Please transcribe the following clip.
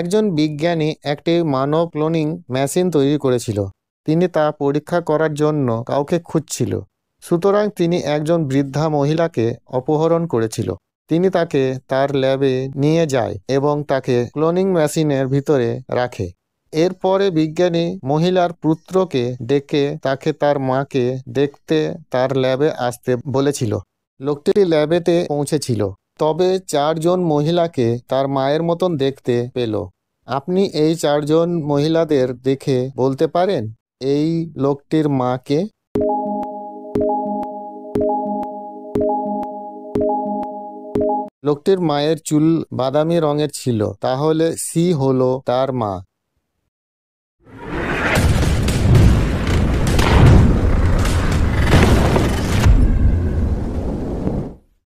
একজন বিজ্ঞানী একটি মানব ক্লোনিং মেশিন তৈরি করেছিল তিনি তা পরীক্ষা করার জন্য কাউকে খুঁজছিল সুতরাং তিনি একজন বৃদ্ধা মহিলাকে অপহরণ করেছিল তিনি তাকে তার ল্যাবে নিয়ে যায় এবং তাকে ক্লোনিং মেশিনের ভিতরে রাখে এরপরে বিজ্ঞানী মহিলার পুত্রকে ডেকে তাকে তার মাকে দেখতে তার ল্যাবে আসতে বলেছিল লোকটি ল্যাবেতে পৌঁছেছিল তবে চারজন মহিলাকে তার মায়ের মতন দেখতে পেল আপনি এই চারজন মহিলাদের দেখে বলতে পারেন এই লোকটির মাকে লোকটির মায়ের চুল বাদামি রঙের ছিল তাহলে সি হলো তার মা